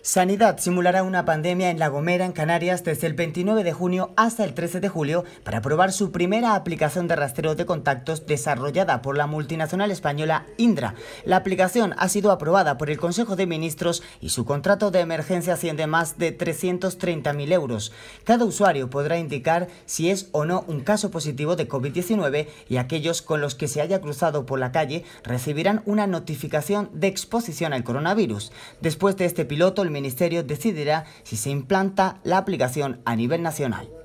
Sanidad simulará una pandemia en La Gomera, en Canarias, desde el 29 de junio hasta el 13 de julio para aprobar su primera aplicación de rastreo de contactos desarrollada por la multinacional española Indra. La aplicación ha sido aprobada por el Consejo de Ministros y su contrato de emergencia asciende más de 330.000 euros. Cada usuario podrá indicar si es o no un caso positivo de COVID-19 y aquellos con los que se haya cruzado por la calle recibirán una notificación de exposición al coronavirus. Después de este piloto, el ministerio decidirá si se implanta la aplicación a nivel nacional.